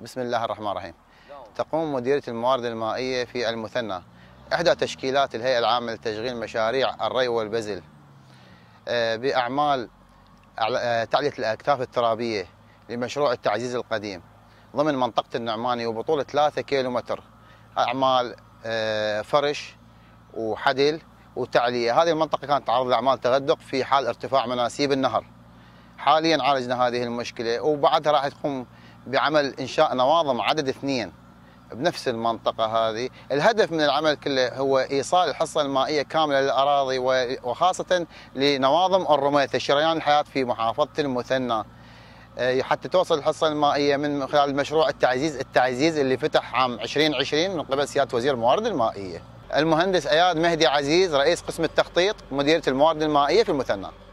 بسم الله الرحمن الرحيم تقوم مديرية الموارد المائية في المثنى إحدى تشكيلات الهيئة العامة لتشغيل مشاريع الري والبزل آه، بأعمال آه، تعلية الأكتاف الترابية لمشروع التعزيز القديم ضمن منطقة النعماني وبطولة 3 كيلومتر أعمال آه، فرش وحدل وتعلية هذه المنطقة كانت تعرض لأعمال تغدق في حال ارتفاع مناسيب النهر حاليا عالجنا هذه المشكلة وبعدها راح تقوم بعمل انشاء نواظم عدد اثنين بنفس المنطقة هذه الهدف من العمل كله هو إيصال الحصة المائية كاملة للأراضي وخاصة لنواظم الرميثة شريان الحياة في محافظة المثنى آه، حتى توصل الحصة المائية من خلال مشروع التعزيز التعزيز اللي فتح عام 2020 من قبل سيادة وزير الموارد المائية المهندس اياد مهدي عزيز رئيس قسم التخطيط مديريه الموارد المائيه في المثنى